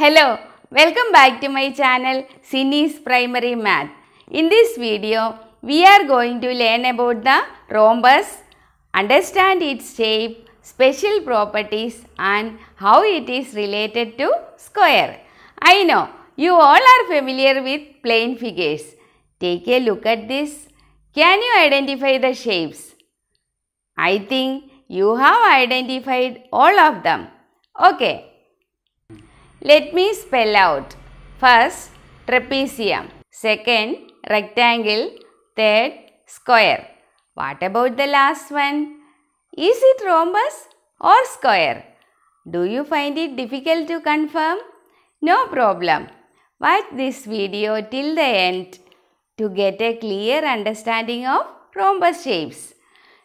Hello, welcome back to my channel Cini's Primary Math. In this video, we are going to learn about the rhombus, understand its shape, special properties and how it is related to square. I know you all are familiar with plane figures. Take a look at this. Can you identify the shapes? I think you have identified all of them. Okay, let me spell out. First, trapezium. Second, rectangle. Third, square. What about the last one? Is it rhombus or square? Do you find it difficult to confirm? No problem. Watch this video till the end to get a clear understanding of rhombus shapes.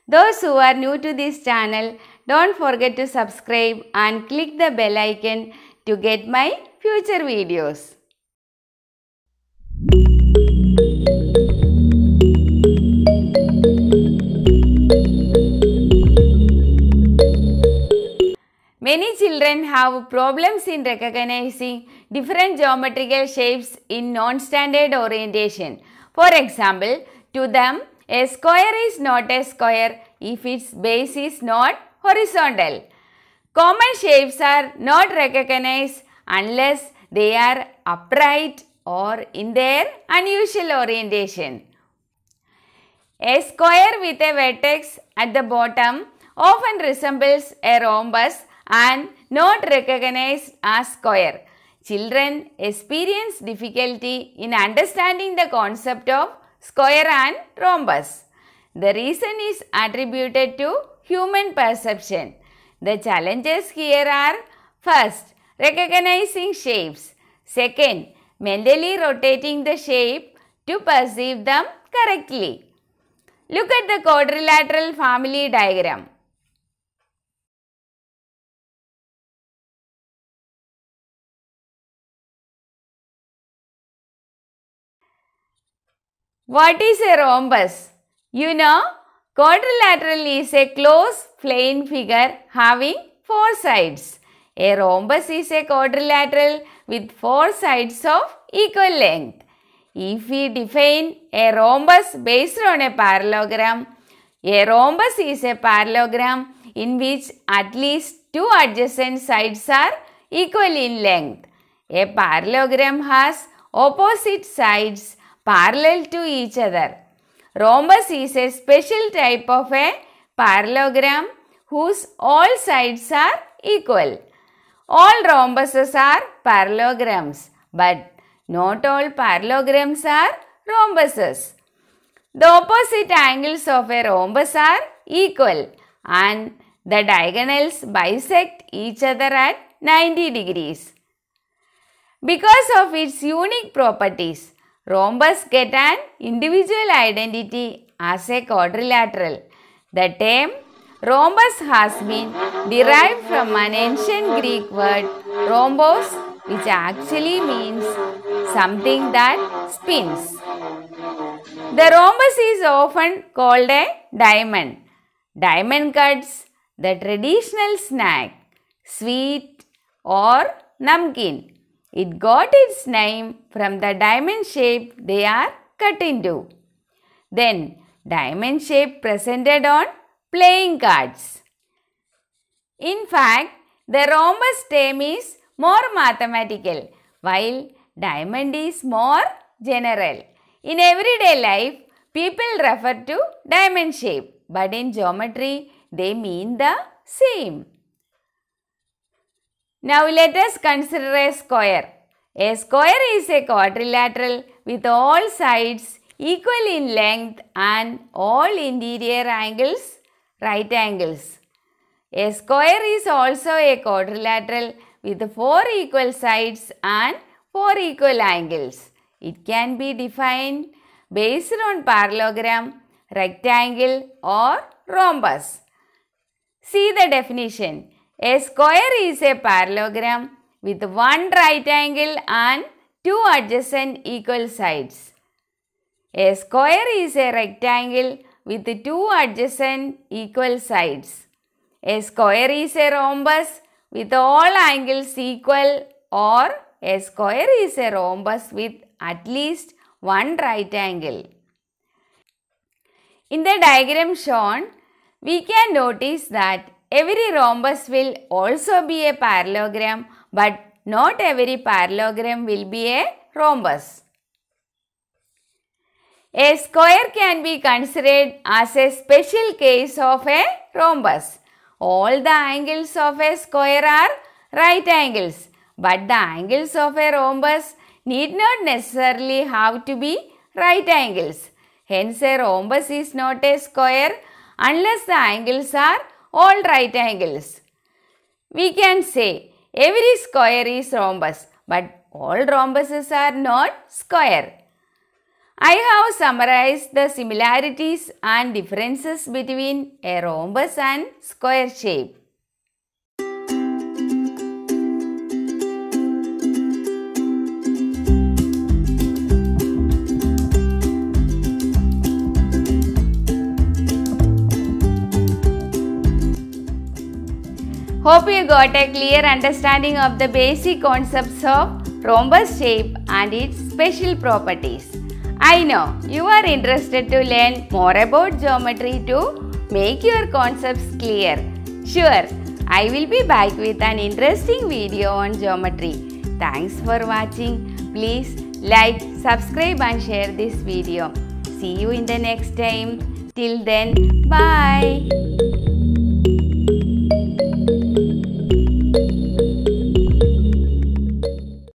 Those who are new to this channel, don't forget to subscribe and click the bell icon to get my future videos. Many children have problems in recognizing different geometrical shapes in non-standard orientation. For example, to them, a square is not a square if its base is not horizontal. Common shapes are not recognized unless they are upright or in their unusual orientation. A square with a vertex at the bottom often resembles a rhombus and not recognized as square. Children experience difficulty in understanding the concept of square and rhombus. The reason is attributed to human perception. The challenges here are first, recognizing shapes. Second, mentally rotating the shape to perceive them correctly. Look at the quadrilateral family diagram. What is a rhombus? You know, Quadrilateral is a closed plane figure having four sides. A rhombus is a quadrilateral with four sides of equal length. If we define a rhombus based on a parallelogram, a rhombus is a parallelogram in which at least two adjacent sides are equal in length. A parallelogram has opposite sides parallel to each other. Rhombus is a special type of a parallelogram whose all sides are equal. All rhombuses are parallelograms but not all parallelograms are rhombuses. The opposite angles of a rhombus are equal and the diagonals bisect each other at 90 degrees. Because of its unique properties, Rhombus get an individual identity as a quadrilateral. The term rhombus has been derived from an ancient Greek word rhombos which actually means something that spins. The rhombus is often called a diamond. Diamond cuts the traditional snack, sweet or namkin it got its name from the diamond shape they are cut into. Then diamond shape presented on playing cards. In fact, the rhombus term is more mathematical while diamond is more general. In everyday life, people refer to diamond shape but in geometry, they mean the same. Now let us consider a square. A square is a quadrilateral with all sides equal in length and all interior angles right angles. A square is also a quadrilateral with four equal sides and four equal angles. It can be defined based on parallelogram, rectangle or rhombus. See the definition. A square is a parallelogram with one right angle and two adjacent equal sides. A square is a rectangle with two adjacent equal sides. A square is a rhombus with all angles equal or a square is a rhombus with at least one right angle. In the diagram shown, we can notice that Every rhombus will also be a parallelogram but not every parallelogram will be a rhombus. A square can be considered as a special case of a rhombus. All the angles of a square are right angles but the angles of a rhombus need not necessarily have to be right angles. Hence a rhombus is not a square unless the angles are all right angles. We can say every square is rhombus but all rhombuses are not square. I have summarized the similarities and differences between a rhombus and square shape. Hope you got a clear understanding of the basic concepts of rhombus shape and its special properties. I know you are interested to learn more about geometry to make your concepts clear. Sure, I will be back with an interesting video on geometry. Thanks for watching. Please like, subscribe and share this video. See you in the next time. Till then, bye.